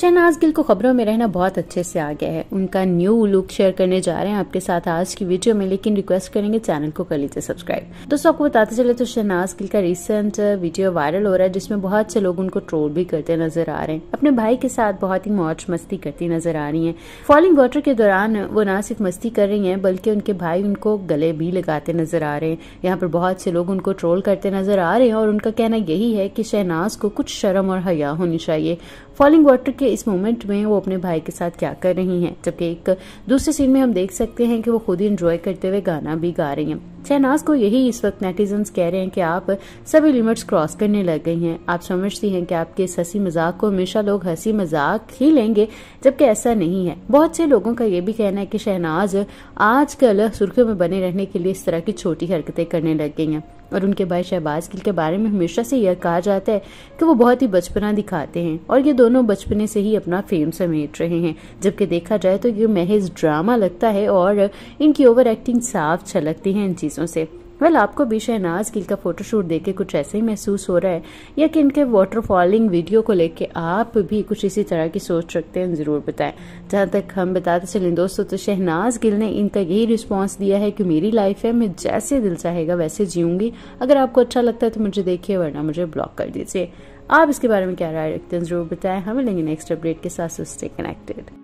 शहनाज गिल को खबरों में रहना बहुत अच्छे से आ गया है उनका न्यू लुक शेयर करने जा रहे हैं आपके साथ आज की वीडियो में लेकिन रिक्वेस्ट करेंगे चैनल को कर लीजिए सब्सक्राइब दोस्तों आपको बताते चले तो शहनाज गिल का रिसेंट वीडियो वायरल हो रहा है जिसमें बहुत से लोग उनको ट्रोल भी करते नजर आ रहे हैं अपने भाई के साथ बहुत ही मौज मस्ती करती नजर आ रही है फॉलिंग वाटर के दौरान वो न सिर्फ मस्ती कर रही है बल्कि उनके भाई उनको गले भी लगाते नजर आ रहे हैं यहाँ पर बहुत से लोग उनको ट्रोल करते नजर आ रहे हैं और उनका कहना यही है की शहनाज को कुछ शर्म और हया होनी चाहिए फॉलिंग वाटर कि इस मोमेंट में वो अपने भाई के साथ क्या कर रही हैं जबकि एक दूसरे सीन में हम देख सकते हैं कि वो खुद ही इंजॉय करते हुए गाना भी गा रही हैं शहनाज को यही इस वक्त नेटिजन्स कह रहे हैं कि आप सभी लिमिट्स क्रॉस करने लग गई हैं आप समझती हैं कि आपके इस हंसी मजाक को हमेशा लोग हंसी मजाक ही लेंगे जबकि ऐसा नहीं है बहुत से लोगों का ये भी कहना है कि शहनाज आजकल सुर्खियों में बने रहने के लिए इस तरह की छोटी हरकतें करने लग गई हैं और उनके भाई शहबाज गिल के बारे में हमेशा से यह कहा जाता है कि वो बहुत ही बचपना दिखाते हैं और ये दोनों बचपने से ही अपना फेम समेट रहे हैं जबकि देखा जाए तो ये महज ड्रामा लगता है और इनकी ओवर एक्टिंग साफ छलकती है इन चीज़ों से वेल well, आपको भी शहनाज गिल का फोटोशूट देख के कुछ ऐसे ही महसूस हो रहा है या कि इनके वाटरफॉलिंग वीडियो को लेके आप भी कुछ इसी तरह की सोच रखते हैं ज़रूर बताएं जहाँ तक हम बताते चले दोस्तों तो शहनाज गिल ने इनका यही रिस्पांस दिया है कि मेरी लाइफ है मैं जैसे दिल चाहेगा वैसे जीऊंगी अगर आपको अच्छा लगता है तो मुझे देखिए वरना मुझे ब्लॉक कर दीजिए आप इसके बारे में क्या राय रखते हैं ज़रूर बताएं हमें लेंगे नेक्स्ट अपडेट के साथ उससे कनेक्टेड